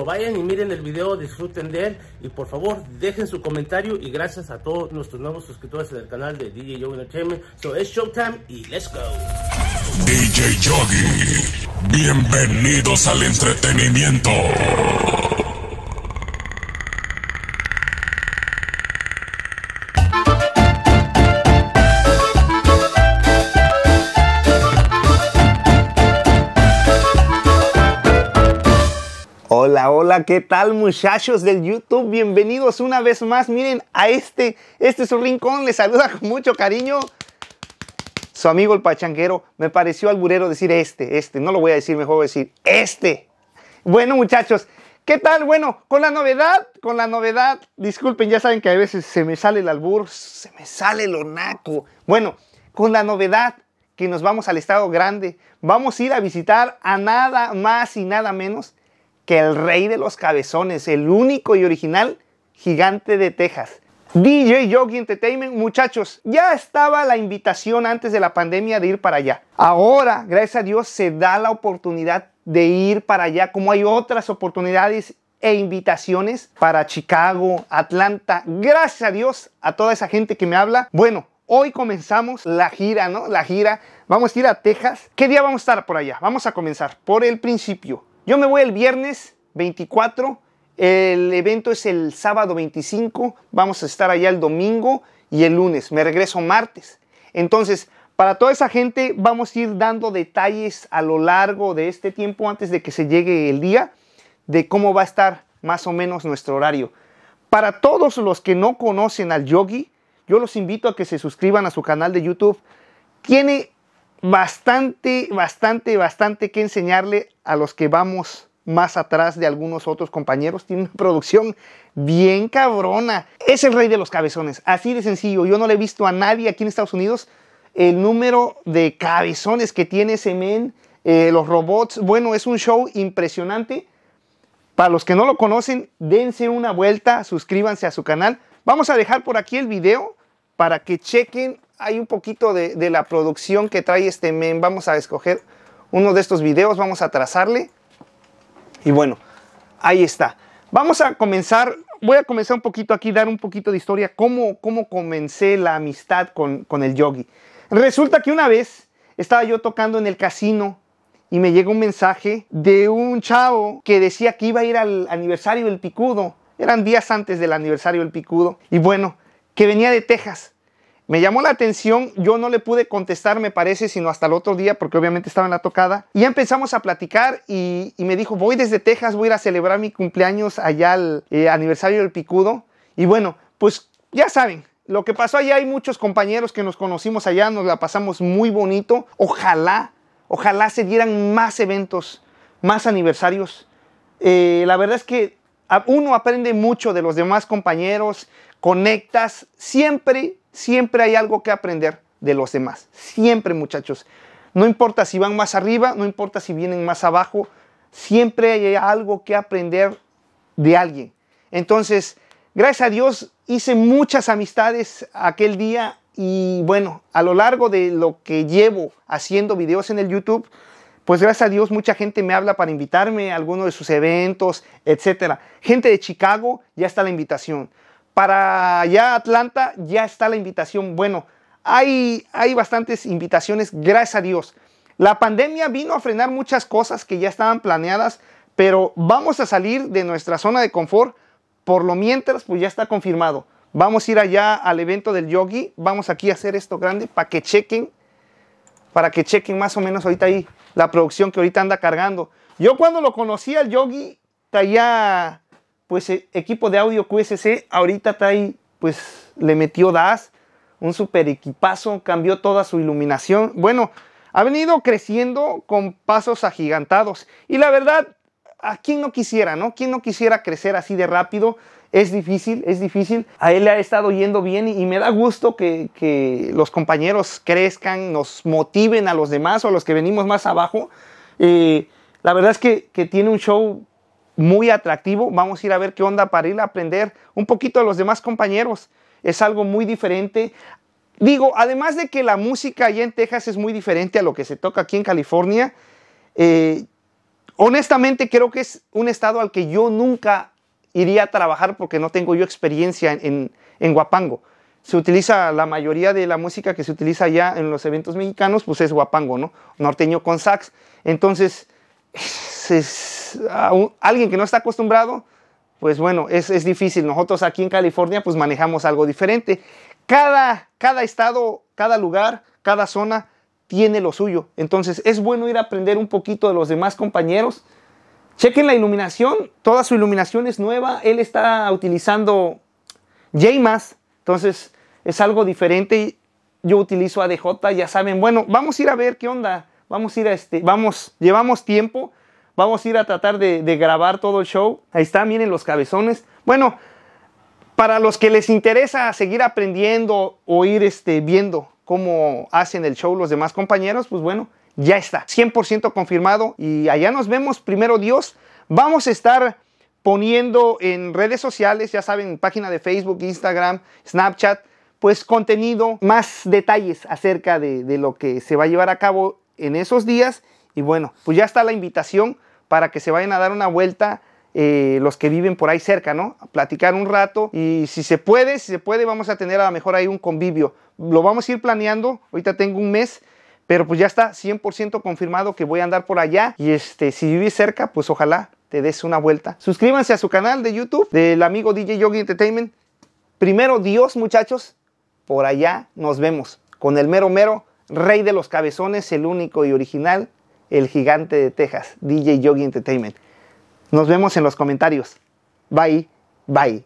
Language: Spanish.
vayan y miren el video, disfruten de él y por favor dejen su comentario y gracias a todos nuestros nuevos suscriptores Del canal de DJ Yogi Entertainment. So it's showtime y let's go. DJ Yogi, bienvenidos al entretenimiento. Hola, hola, ¿qué tal muchachos del YouTube? Bienvenidos una vez más, miren, a este, este es su rincón, les saluda con mucho cariño su amigo el pachanguero, Me pareció alburero decir este, este, no lo voy a decir, mejor decir este. Bueno muchachos, ¿qué tal? Bueno, con la novedad, con la novedad, disculpen, ya saben que a veces se me sale el albur, se me sale lo naco. Bueno, con la novedad que nos vamos al estado grande, vamos a ir a visitar a nada más y nada menos que el rey de los cabezones, el único y original gigante de Texas. DJ Yogi Entertainment, muchachos, ya estaba la invitación antes de la pandemia de ir para allá. Ahora, gracias a Dios, se da la oportunidad de ir para allá, como hay otras oportunidades e invitaciones para Chicago, Atlanta. Gracias a Dios a toda esa gente que me habla. Bueno, hoy comenzamos la gira, ¿no? La gira. Vamos a ir a Texas. ¿Qué día vamos a estar por allá? Vamos a comenzar por el principio. Yo me voy el viernes 24, el evento es el sábado 25, vamos a estar allá el domingo y el lunes, me regreso martes. Entonces, para toda esa gente vamos a ir dando detalles a lo largo de este tiempo antes de que se llegue el día de cómo va a estar más o menos nuestro horario. Para todos los que no conocen al yogi, yo los invito a que se suscriban a su canal de YouTube. Tiene bastante, bastante, bastante que enseñarle a los que vamos más atrás de algunos otros compañeros. Tiene una producción bien cabrona. Es el rey de los cabezones, así de sencillo. Yo no le he visto a nadie aquí en Estados Unidos el número de cabezones que tiene ese men, eh, los robots. Bueno, es un show impresionante. Para los que no lo conocen, dense una vuelta, suscríbanse a su canal. Vamos a dejar por aquí el video para que chequen hay un poquito de, la producción que trae este men. Vamos a escoger uno de estos videos, vamos a trazarle. Y bueno, ahí está. Vamos a comenzar, voy a comenzar un poquito aquí, dar un poquito de historia, cómo, cómo comencé la amistad con, con el yogi. Resulta que una vez estaba yo tocando en el casino y me llegó un mensaje de un chavo que decía que iba a ir al aniversario del Picudo. Eran días antes del aniversario del Picudo. Y bueno, que venía de Texas. Me llamó la atención, yo no le pude contestar, me parece, sino hasta el otro día, porque obviamente estaba en la tocada. Y ya empezamos a platicar y, me dijo, voy desde Texas, voy a ir a celebrar mi cumpleaños allá al eh, aniversario del Picudo. Y bueno, pues ya saben, lo que pasó allá, hay muchos compañeros que nos conocimos allá, nos la pasamos muy bonito. Ojalá, ojalá se dieran más eventos, más aniversarios. Eh, la verdad es que uno aprende mucho de los demás compañeros, conectas, siempre Siempre hay algo que aprender de los demás. Siempre, muchachos. No importa si van más arriba, no importa si vienen más abajo, siempre hay algo que aprender de alguien. Entonces, gracias a Dios hice muchas amistades aquel día y bueno, a lo largo de lo que llevo haciendo videos en el YouTube, pues gracias a Dios mucha gente me habla para invitarme a alguno de sus eventos, etc. Gente de Chicago, ya está la invitación para allá Atlanta ya está la invitación. Bueno, hay, hay bastantes invitaciones, gracias a Dios. La pandemia vino a frenar muchas cosas que ya estaban planeadas, pero vamos a salir de nuestra zona de confort. Por lo mientras, pues ya está confirmado. Vamos a ir allá al evento del yogi. Vamos aquí a hacer esto grande para que chequen. Para que chequen más o menos ahorita ahí la producción que ahorita anda cargando. Yo cuando lo conocí al yogi, traía pues eh, equipo de audio QSC ahorita trae, pues le metió DAS, un super equipazo, cambió toda su iluminación. Bueno, ha venido creciendo con pasos agigantados. Y la verdad, ¿a quien no quisiera, no? ¿Quién no quisiera crecer así de rápido? Es difícil, es difícil. A él le ha estado yendo bien y, me da gusto que, los compañeros crezcan, nos motiven a los demás o a los que venimos más abajo. Eh, la verdad es que, que tiene un show muy atractivo. Vamos a ir a ver qué onda para ir a aprender un poquito a los demás compañeros. Es algo muy diferente. Digo, además de que la música allá en Texas es muy diferente a lo que se toca aquí en California, eh, honestamente creo que es un estado al que yo nunca iría a trabajar porque no tengo yo experiencia en, Guapango. Se utiliza la mayoría de la música que se utiliza allá en los eventos mexicanos, pues es guapango, ¿no? Norteño con sax. Entonces, es, alguien que no está acostumbrado, pues bueno, es, difícil. Nosotros aquí en California pues manejamos algo diferente. Cada, estado, cada lugar, cada zona tiene lo suyo. Entonces es bueno ir a aprender un poquito de los demás compañeros. Chequen la iluminación, toda su iluminación es nueva. Él está utilizando JMAS, entonces es algo diferente. Yo utilizo ADJ, ya saben, bueno, vamos a ir a ver qué onda. Vamos a ir a este, vamos, llevamos tiempo Vamos a ir a tratar de, grabar todo el show. Ahí está, miren los cabezones. Bueno, para los que les interesa seguir aprendiendo o ir este, viendo cómo hacen el show los demás compañeros, pues bueno, ya está, 100% confirmado y allá nos vemos, primero Dios. Vamos a estar poniendo en redes sociales, ya saben, página de Facebook, Instagram, Snapchat, pues contenido, más detalles acerca de, de lo que se va a llevar a cabo en esos días y bueno, pues ya está la invitación para que se vayan a dar una vuelta eh, los que viven por ahí cerca, ¿no? A platicar un rato y si se puede, si se puede, vamos a tener a lo mejor ahí un convivio. Lo vamos a ir planeando, ahorita tengo un mes, pero pues ya está 100% confirmado que voy a andar por allá y este, si vives cerca, pues ojalá te des una vuelta. Suscríbanse a su canal de YouTube del amigo DJ Yogi Entertainment. Primero Dios, muchachos, por allá nos vemos con el mero mero rey de los cabezones, el único y original el gigante de Texas, DJ Yogi Entertainment. Nos vemos en los comentarios. Bye, bye.